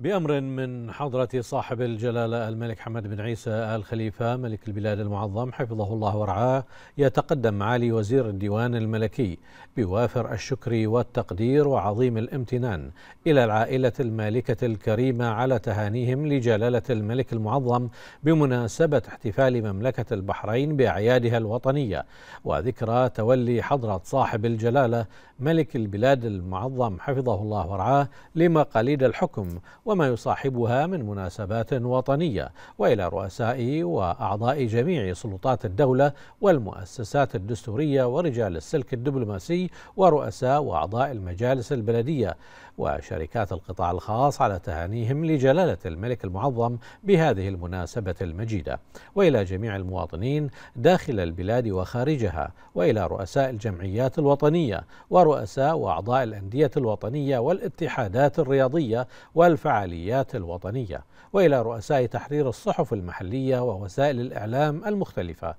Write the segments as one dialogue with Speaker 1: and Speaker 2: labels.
Speaker 1: بأمر من حضرة صاحب الجلالة الملك حمد بن عيسى آل خليفة ملك البلاد المعظم حفظه الله ورعاه يتقدم معالي وزير الديوان الملكي بوافر الشكر والتقدير وعظيم الامتنان إلى العائلة المالكة الكريمة على تهانيهم لجلالة الملك المعظم بمناسبة احتفال مملكة البحرين بأعيادها الوطنية وذكرى تولي حضرة صاحب الجلالة ملك البلاد المعظم حفظه الله ورعاه لمقاليد الحكم وما يصاحبها من مناسبات وطنية وإلى رؤساء وأعضاء جميع سلطات الدولة والمؤسسات الدستورية ورجال السلك الدبلوماسي ورؤساء وأعضاء المجالس البلدية وشركات القطاع الخاص على تهانيهم لجلالة الملك المعظم بهذه المناسبة المجيدة وإلى جميع المواطنين داخل البلاد وخارجها وإلى رؤساء الجمعيات الوطنية ورؤساء وأعضاء الأندية الوطنية والاتحادات الرياضية والفعاليات الفعاليات الوطنية وإلى رؤساء تحرير الصحف المحلية ووسائل الإعلام المختلفة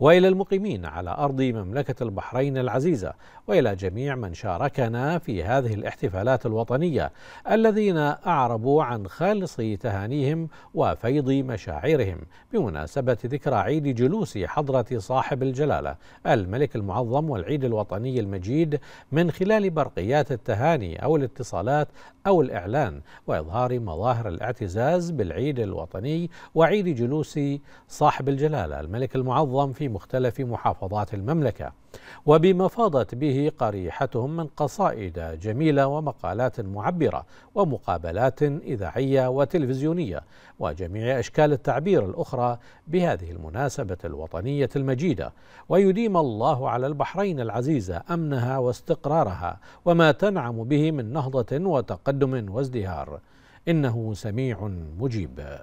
Speaker 1: وإلى المقيمين على أرض مملكة البحرين العزيزة وإلى جميع من شاركنا في هذه الاحتفالات الوطنية الذين أعربوا عن خالص تهانيهم وفيض مشاعرهم بمناسبة ذكرى عيد جلوس حضرة صاحب الجلالة الملك المعظم والعيد الوطني المجيد من خلال برقيات التهاني أو الاتصالات أو الإعلان وإظهار إظهار مظاهر الاعتزاز بالعيد الوطني وعيد جلوس صاحب الجلالة الملك المعظم في مختلف محافظات المملكة وبما فاضت به قريحتهم من قصائد جميلة ومقالات معبرة ومقابلات إذاعية وتلفزيونية وجميع أشكال التعبير الأخرى بهذه المناسبة الوطنية المجيدة ويديم الله على البحرين العزيزة أمنها واستقرارها وما تنعم به من نهضة وتقدم وازدهار إنه سميع مجيب